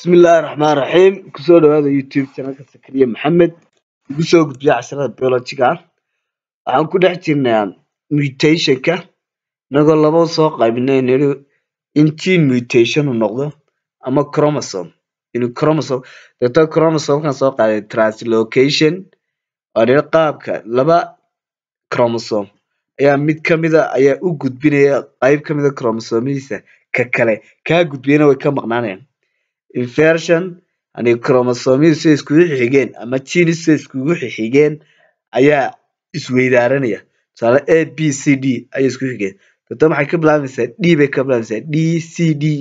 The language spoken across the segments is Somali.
بسم الله الرحمن الرحيم كسود هذا يوتيوب شانلka sakriye maxamed ugu soo gudbiya casharada biologiga ah waxaan ku dhex jirnaa mutationka inagoo laba soo qaybinay inaynu in gene mutation uu noqdo ama chromosome inuu chromosome deeto chromosomekan soo qaaday translocation waa dheer qaabka laba chromosome ayaa mid ka mida ayaa u gudbinaya qayb ka mida chromosomihiisa ka kale kaa gudbiyana way ka maqnaanayaan inversion yani koromosoomihii iskugu xixigeen ama genes siday iskugu xixigeen ayaa isweydaaranaya tusaale a b c d ayay isku xigeen dadna waxay ka bilaabaysaa d bay ka bilaabaysaa d c d e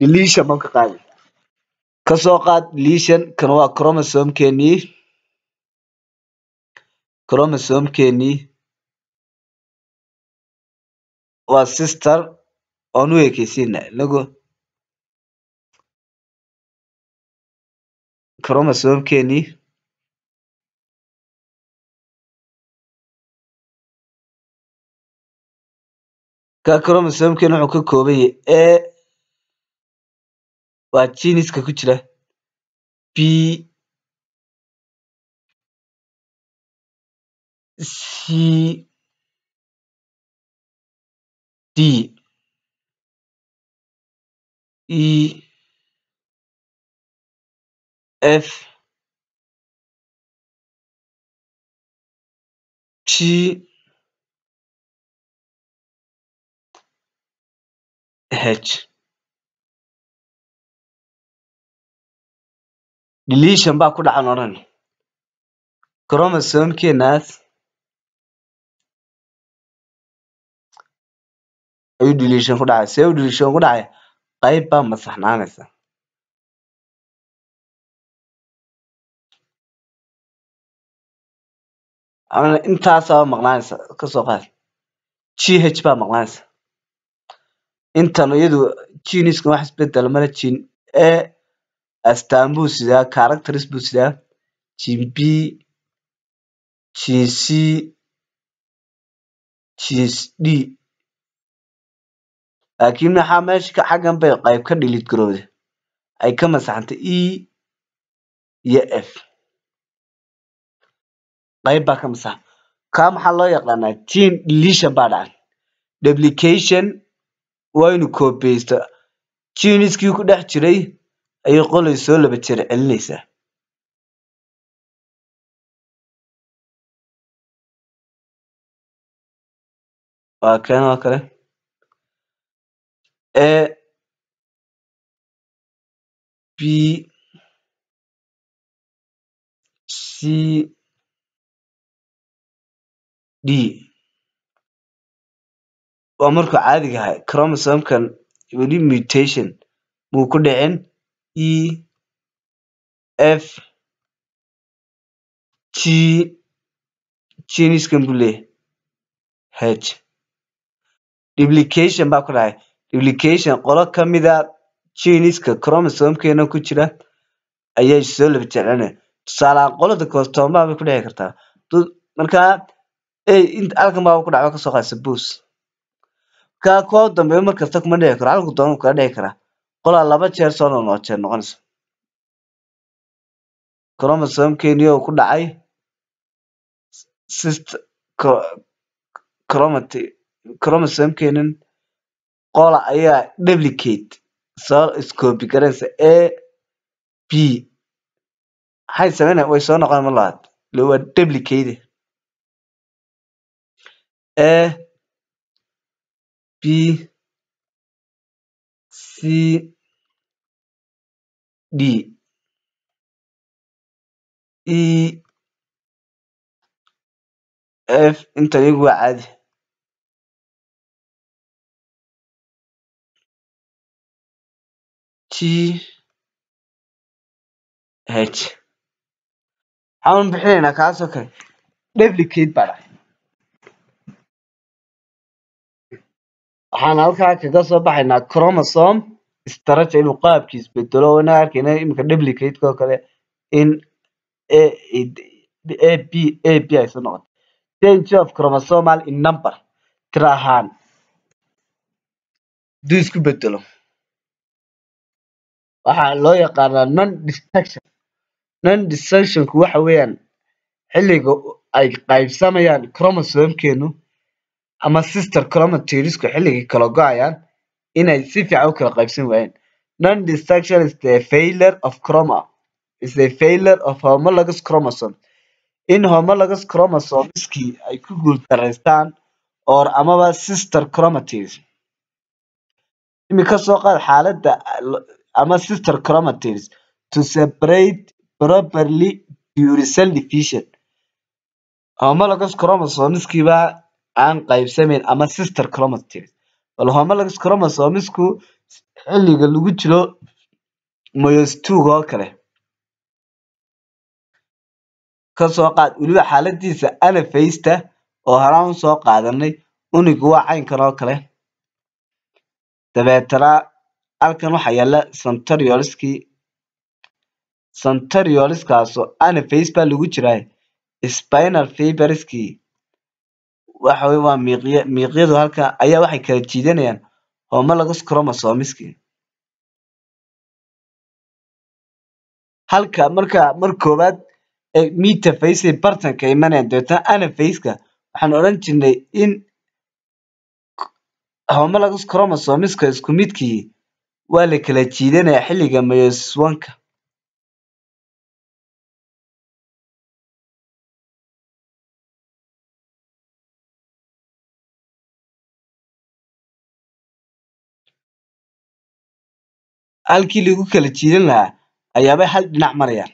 deletion baan qaadi kasoo qaad deletion kana waa chromosomekeenii chromosomekeenii waa sister oonu ekeysiina inagu kromosoomkeenii ka chromosomkeen wuxuu ka kooban yahay a waa jiniska ku jira b c d e F G H deletion baa ku dhacan odhan chromosomekeenaas ayuu deletion ku dhacay see u deletion ku dhacay qayb baa masaxnaanaysa intaasa maqnaanaysa kasoo qaad g h baa maqnaanaysa intan iyadu geniska wax isbedel male gene a buu sidaa characters buu sidaa gene b gene c gene d laakiin maxaa meesha xaggan bay qayb ka dhilid garowday ay ka masaxantay e iyo f qayb baa ka masax kaa maxaa loo yaqaanaa chain deletion baa dhacay dublication waa inu copysta chainiskii ku dhex jiray ayay qolay soo laba jeer celinaysaa waa kan oo kale ee b c D waa markuu caadiga ahaa koromosoomkan weli mutation muu ku dhicin E F Genitska H. Duplication baa ku dhacay. Duplication qolo ka mid ah geneska koromosoomkeena ku jira ayaa isu soo laba jeexanaya. Tusaale qolada koromosoomada bay ku dhici kartaa. Markaa halkan baa ku dhacba kasoo qaad sabuus ka koo dambeeyo mar kasta kuma dhici karo halku doonu kala dhici karaa qolaa laba jeer soo noonoo jeer noqonaysa cromosomkeniya uu ku dhacay sist cromosomkenin qola ayaa duplicate soo iscoobi garaysa a b maxay sameynaya way soo noqon mar labaad ile waa duplicate A B C D E F انت interleague عادي T H حاول بحرينا كاسوكي اوكي دبليكيت بقى waxaan halkaa kaga soo baxaynaa chromosome istaraja inuu qaabkiis bedelo wana arkayna iminka duplicateko kale in ab ab ay soo noqoto change of chromosomal in number tira ahaan haduu isku bedelo waxaa loo yaqaanaa non destruction non destructionku waxa weeyaan xilliga ay qaybsamayaan chromosomkeenu ama sister chromatidsku xilligii kala go'ayaan inay si fiican u kala qaybsan Non-destruction is the failure of chroma is the failure of homologous chromosome. In homologous chromosomeski ay ku guuldareystaan or amaba sister chromatids. Iminka soo qaad xaaladda ama sister chromatids to separate properly during cell division. Homologous chromosomeskiba aan qaybsameyn ama sister chromatids bal homologous xilliga lagu jiro moyostug oo kale kasoo qaad weliba xaaladiisa anafaysta oo horaan usoo qaadanay unuggu waa caynkan oo kale dabeetana halkan waxaa yaala santarioolskii santariooliskaasoo anaphase baa lagu jiraa spinal fiberskii waxa waa miiqyo miiqyadu halka ayaa waxay kala jiidanayaan homologous chromosomeski halka marka mar koowaad metafacey bartanka imanayaan dabeetana anafayska waxaan odhan jirnay in homologous chromosomeska isku midkii waa la kala jiidanaya xilliga meiosis halkii lagu kala jiidan lahaa ayaabay hal dhinac marayaan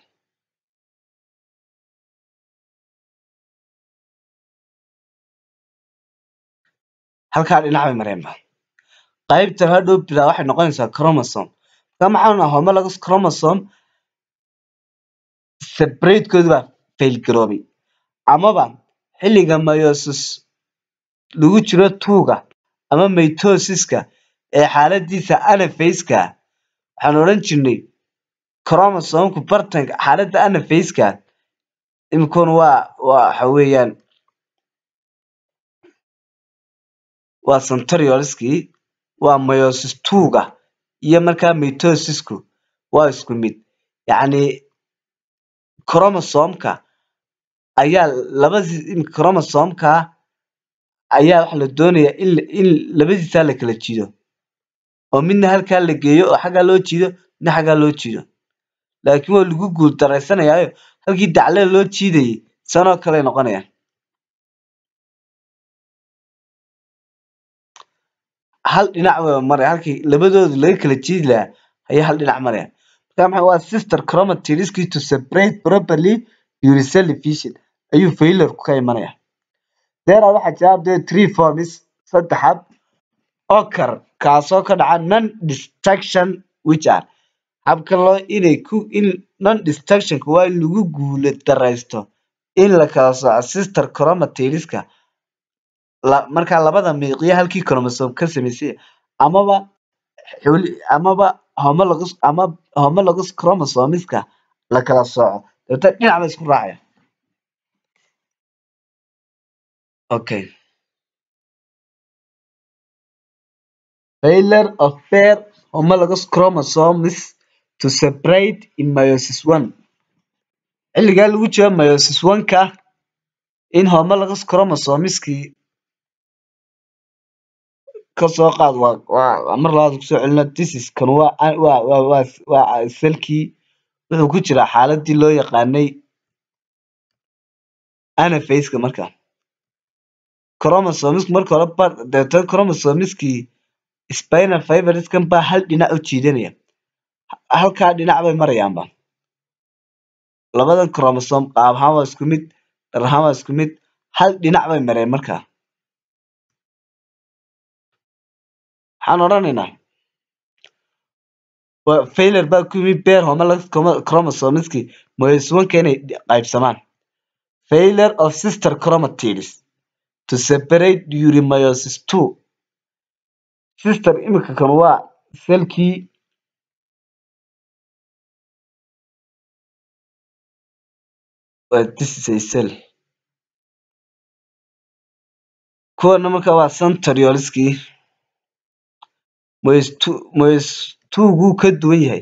halkaa dhinac bay mareenba qaybta hadhow bilaa waxay noqonaysaa cromosom marka maxaa nahaa homologous cromosom separatekoodi baa faylgaroobay amaba xilliga mayosis lagu jiro tuuga ama maytosiska ee xaaladiisa anafayska waxaan odhan jirnay cromosomku bartanka xaaladda anafayska ah imikoon waa waa waxa weeyaan waa centuriolskii waa myosis twoga iyo markaa mitosisku waa isku mid yacni cromosomka ayaa labadii cromosomka ayaa waxa la doonayaa in in labadiisaa la kala jido oo midna halkaa la geeyo oo xaggaa loo jiido midna xaggaa loo jiido laakiin waa lagu guul daraysanayaayo halkii daclada loo jiidayay sanoo kaley noqonayaan hal dhinac wada maraya halkii labadooda laga kala jiidi lahaa ayay hal dhinac marayaan marka maxaa waa sister chromatidiskii to separate properly uricell vision ayuu failarku ka imanaya deeraa waxaa jira dee three forms saddex hab ocar kaasoo ka dhaca non destruction witcher habka loo inay ku in non destructionka waa in lagu guula daraysto in la kala sooco sister chromatinska markaa labada miiqyo halkii cromosom ka samaysay amaba xul amaba homologous ama homologous chromosomeska la kala sooco dabta dhinacba isku raacaya okay Failure of pair homologous chromosomes to separate in meiosis one xiligaa lagu jiro meiosis one-ka in homologous chromosomeski kasoo qaad waa mar labaad kusoo celina disiskani waa selkii wuxuu ku jiraa xaaladii loo yaqaanay anaphase marka chromosomes marka hore deetana chromosomeski Spinal fibroidskan baa hal dhinac u jiidanaya, halkaa dhinac bay marayaanba. Labadan koromosoom qaab ahaan waa isku mid, dhar ahaan waa isku mid, hal dhinac bay mareen markaa. Waxaan odhanaynaa waa failure baa ku yimid beer chromosomeski moyeswanka inay qaybsamaan. Failure of sister chromatids to separate during two sister imika kan waa selkii This is a Kuwana markaa waa centrioleskii. Moystuuguu ka duwan yahay.